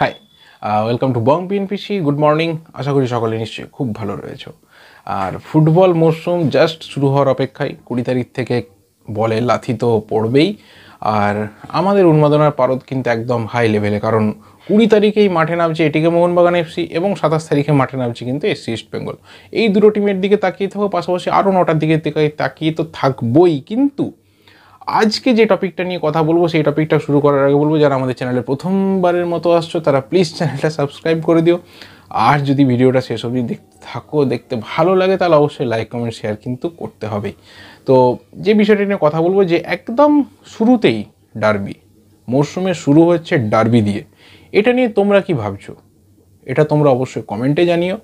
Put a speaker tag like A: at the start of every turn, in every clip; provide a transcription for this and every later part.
A: high welcome to Bong PNPC good morning আশা করি সকলে নিশ্চয়ই খুব ভালো রয়েছে আর ফুটবল মরশুম জাস্ট শুরু হওয়ার অপেক্ষায় কুড়ি তারিখ থেকে বলে লাথি তো পড়বেই আর আমাদের উন্মাদনার পারদ কিন্তু একদম হাই লেভেলে কারণ কুড়ি তারিখেই মাঠে নামছে এটিকে মোহনবাগান এফসি এবং সাতাশ তারিখে মাঠে নামছে কিন্তু এসসি ইস্ট বেঙ্গল এই দুটো টিমের দিকে তাকিয়ে থাকো পাশাপাশি আরও নটার দিকে তাকিয়ে তো থাকবই কিন্তু আজকে যে টপিকটা নিয়ে কথা বলবো সেই টপিকটা শুরু করার আগে বলবো যারা আমাদের চ্যানেলে প্রথমবারের মতো আসছো তারা প্লিজ চ্যানেলটা সাবস্ক্রাইব করে দিও আর যদি ভিডিওটা শেষ অবধি দেখতে থাকো দেখতে ভালো লাগে তাহলে অবশ্যই লাইক কমেন্ট শেয়ার কিন্তু করতে হবে তো যে বিষয়টা নিয়ে কথা বলবো যে একদম শুরুতেই ডার্বি মরশুমে শুরু হচ্ছে ডার্বি দিয়ে এটা নিয়ে তোমরা কি ভাবছো এটা তোমরা অবশ্যই কমেন্টে জানিও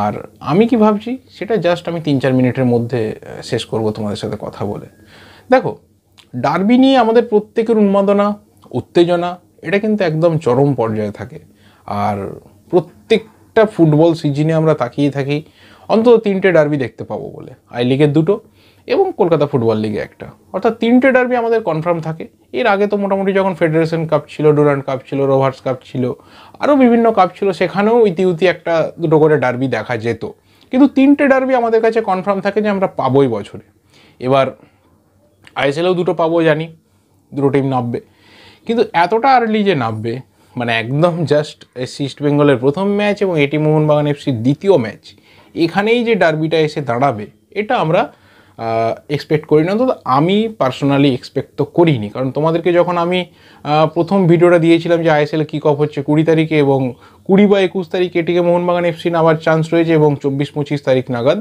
A: আর আমি কি ভাবছি সেটা জাস্ট আমি তিন চার মিনিটের মধ্যে শেষ করব তোমাদের সাথে কথা বলে দেখো ডার্বি নিয়ে আমাদের প্রত্যেকের উন্মাদনা উত্তেজনা এটা কিন্তু একদম চরম পর্যায়ে থাকে আর প্রত্যেকটা ফুটবল সিজনে আমরা তাকিয়ে থাকি অন্তত তিনটে ডার্বি দেখতে পাবো বলে আই লিগের দুটো এবং কলকাতা ফুটবল লিগে একটা অর্থাৎ তিনটে ডার্বি আমাদের কনফার্ম থাকে এর আগে তো মোটামুটি যখন ফেডারেশন কাপ ছিল ডোনাল্ড কাপ ছিল রোভার্স কাপ ছিল আরও বিভিন্ন কাপ ছিল সেখানেও ইতিউতি একটা দুটো করে ডার্বি দেখা যেত কিন্তু তিনটে ডার্বি আমাদের কাছে কনফার্ম থাকে যে আমরা পাবোই বছরে এবার আইএসএলও দুটো পাবো জানি দুটো টিম নামবে কিন্তু এতটা আর্লি যে নামবে মানে একদম জাস্ট ইস্ট বেঙ্গলের প্রথম ম্যাচ এবং এটি মোহনবাগান এফসির দ্বিতীয় ম্যাচ এখানেই যে ডার্বিটা এসে দাঁড়াবে এটা আমরা এক্সপেক্ট করি না তো আমি পার্সোনালি এক্সপেক্ট তো করিনি কারণ তোমাদেরকে যখন আমি প্রথম ভিডিওটা দিয়েছিলাম যে আইএসএল কিক অফ হচ্ছে কুড়ি তারিখে এবং কুড়ি বা একুশ তারিখ এটিকে মোহনবাগান এফসি নামার চান্স রয়েছে এবং চব্বিশ পঁচিশ তারিখ নাগাদ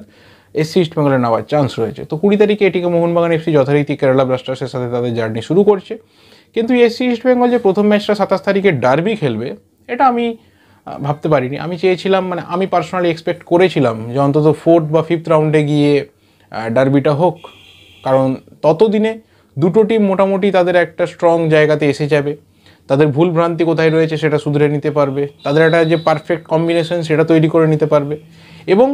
A: এসসি ইস্ট বেঙ্গলে নেওয়ার চান্স রয়েছে তো কুড়ি তারিখে এটিকে মোহনবাগান এফসি যথারীতি কেরালা ব্লাস্টার্সের সাথে তাদের জার্নি শুরু করছে কিন্তু এসসি ইস্ট বেঙ্গল যে প্রথম ম্যাচটা সাতাশ তারিখে ডার্বি খেলবে এটা আমি ভাবতে পারিনি আমি চেয়েছিলাম মানে আমি পার্সোনালি এক্সপেক্ট করেছিলাম যে অন্তত ফোর্থ বা ফিফথ রাউন্ডে গিয়ে ডার্বিটা হোক কারণ ততদিনে দুটো টিম মোটামুটি তাদের একটা স্ট্রং জায়গাতে এসে যাবে তাদের ভুল ভ্রান্তি কোথায় রয়েছে সেটা শুধরে নিতে পারবে তাদের একটা যে পারফেক্ট কম্বিনেশন সেটা তৈরি করে নিতে পারবে এবং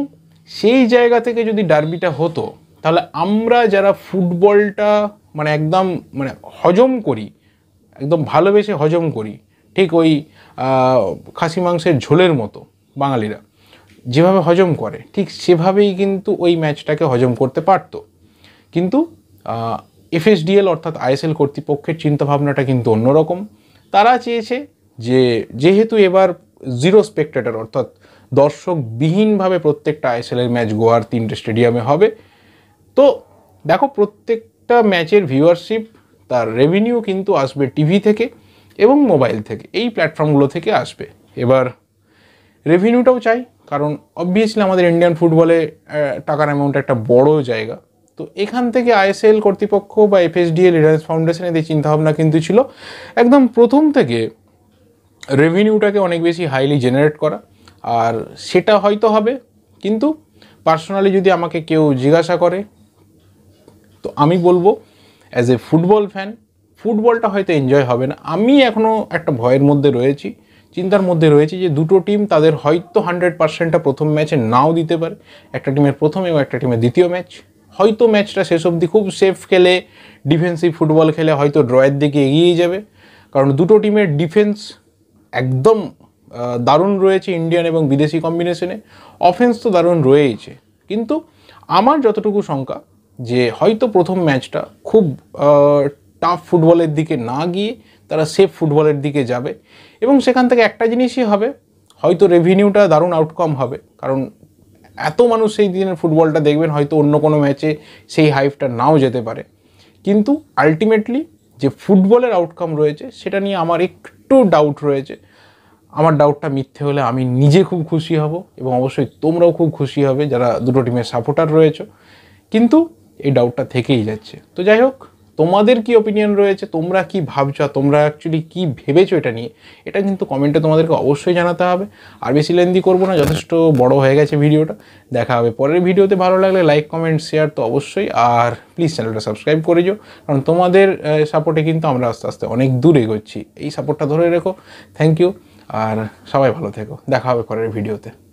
A: সেই জায়গা থেকে যদি ডার্বিটা হতো তাহলে আমরা যারা ফুটবলটা মানে একদম মানে হজম করি একদম ভালোবেসে হজম করি ঠিক ওই খাসি মাংসের ঝোলের মতো বাঙালিরা যেভাবে হজম করে ঠিক সেভাবেই কিন্তু ওই ম্যাচটাকে হজম করতে পারত কিন্তু এফএসডিএল অর্থাৎ আইএসএল কর্তৃপক্ষের চিন্তাভাবনাটা কিন্তু অন্যরকম তারা চেয়েছে যে যেহেতু এবার জিরো স্পেক্টেটার অর্থাৎ দর্শকবিহীনভাবে প্রত্যেকটা আইএসএলের ম্যাচ গোয়ার তিনটে স্টেডিয়ামে হবে তো দেখো প্রত্যেকটা ম্যাচের ভিউয়ারশিপ তার রেভিনিউ কিন্তু আসবে টিভি থেকে এবং মোবাইল থেকে এই প্ল্যাটফর্মগুলো থেকে আসবে এবার রেভিনিউটাও চাই কারণ অবভিয়াসলি আমাদের ইন্ডিয়ান ফুটবলে টাকার অ্যামাউন্ট একটা বড় জায়গা তো এখান থেকে আইএসএল কর্তৃপক্ষ বা এফএসডিএল রিলায়েন্স ফাউন্ডেশনের এদের চিন্তাভাবনা কিন্তু ছিল একদম প্রথম থেকে রেভিনিউটাকে অনেক বেশি হাইলি জেনারেট করা আর সেটা হয়তো হবে কিন্তু পার্সোনালি যদি আমাকে কেউ জিজ্ঞাসা করে তো আমি বলবো অ্যাজ এ ফুটবল ফ্যান ফুটবলটা হয়তো এনজয় হবে না আমি এখনও একটা ভয়ের মধ্যে রয়েছি চিন্তার মধ্যে রয়েছে যে দুটো টিম তাদের হয়তো হান্ড্রেড পার্সেন্টটা প্রথম ম্যাচে নাও দিতে পারে একটা টিমের প্রথম এবং একটা টিমের দ্বিতীয় ম্যাচ হয়তো ম্যাচটা শেষ অবধি খুব সেফ খেলে ডিফেন্সিভ ফুটবল খেলে হয়তো ড্রয়ের দিকে এগিয়ে যাবে কারণ দুটো টিমের ডিফেন্স একদম দারুণ রয়েছে ইন্ডিয়ান এবং বিদেশি কম্বিনেশনে অফেন্স তো দারুণ রয়েইছে কিন্তু আমার যতটুকু শঙ্কা যে হয়তো প্রথম ম্যাচটা খুব টাফ ফুটবলের দিকে না গিয়ে তারা সেফ ফুটবলের দিকে যাবে এবং সেখান থেকে একটা জিনিসই হবে হয়তো রেভিনিউটা দারুণ আউটকাম হবে কারণ এত মানুষ সেই দিনের ফুটবলটা দেখবেন হয়তো অন্য কোনো ম্যাচে সেই হাইফটা নাও যেতে পারে কিন্তু আলটিমেটলি যে ফুটবলের আউটকাম রয়েছে সেটা নিয়ে আমার একটু ডাউট রয়েছে আমার ডাউটটা মিথ্যে হলে আমি নিজে খুব খুশি হব এবং অবশ্যই তোমরাও খুব খুশি হবে যারা দুটো টিমের সাপোর্টার রয়েছে কিন্তু এই ডাউটটা থেকেই যাচ্ছে তো যাই হোক তোমাদের কি ওপিনিয়ন রয়েছে তোমরা কি ভাবছো তোমরা অ্যাকচুয়ালি কি ভেবেছো এটা নিয়ে এটা কিন্তু কমেন্টে তোমাদেরকে অবশ্যই জানাতে হবে আর বেশি লেন্দি করবো না যথেষ্ট বড় হয়ে গেছে ভিডিওটা দেখা হবে পরের ভিডিওতে ভালো লাগলে লাইক কমেন্ট শেয়ার তো অবশ্যই আর প্লিজ চ্যানেলটা সাবস্ক্রাইব করে যাও কারণ তোমাদের সাপোর্টে কিন্তু আমরা আস্তে আস্তে অনেক দূর এগোচ্ছি এই সাপোর্টটা ধরে রেখো থ্যাংক ইউ আর সবাই ভালো থেকো দেখা হবে পরের ভিডিওতে